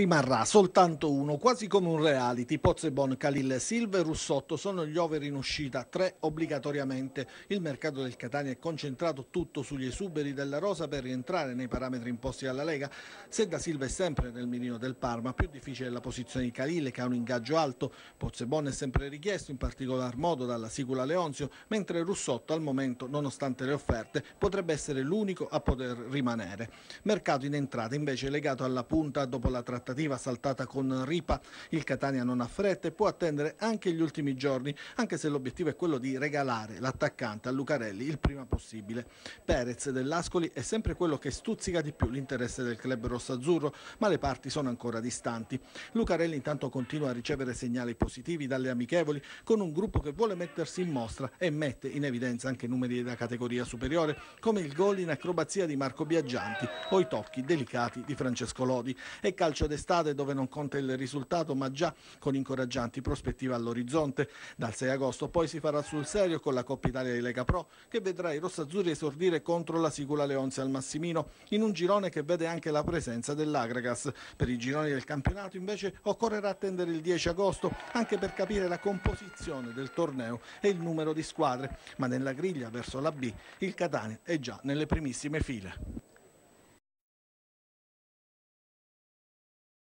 Rimarrà soltanto uno, quasi come un reality. Pozzebon, Calil, Silva e Russotto sono gli over in uscita, tre obbligatoriamente. Il mercato del Catania è concentrato tutto sugli esuberi della Rosa per rientrare nei parametri imposti dalla Lega. Se da Silva è sempre nel mirino del Parma, più difficile è la posizione di Calil che ha un ingaggio alto. Pozzebon è sempre richiesto, in particolar modo dalla Sicula Leonzio, mentre Russotto al momento, nonostante le offerte, potrebbe essere l'unico a poter rimanere. Mercato in entrata invece legato alla punta dopo la trattativa trattativa saltata con Ripa. Il Catania non ha fretta e può attendere anche gli ultimi giorni, anche se l'obiettivo è quello di regalare l'attaccante a Lucarelli il prima possibile. Perez dell'Ascoli è sempre quello che stuzzica di più l'interesse del club rossazzurro, ma le parti sono ancora distanti. Lucarelli intanto continua a ricevere segnali positivi dalle amichevoli con un gruppo che vuole mettersi in mostra e mette in evidenza anche numeri da categoria superiore, come il gol in acrobazia di Marco Biaggianti o i tocchi delicati di Francesco Lodi. E calcio d'estate quest'estate dove non conta il risultato ma già con incoraggianti prospettive all'orizzonte. Dal 6 agosto poi si farà sul serio con la Coppa Italia di Lega Pro che vedrà i rossazzurri esordire contro la Sicula Leonze al Massimino in un girone che vede anche la presenza dell'Agragas. Per i gironi del campionato invece occorrerà attendere il 10 agosto anche per capire la composizione del torneo e il numero di squadre, ma nella griglia verso la B il Catania è già nelle primissime file.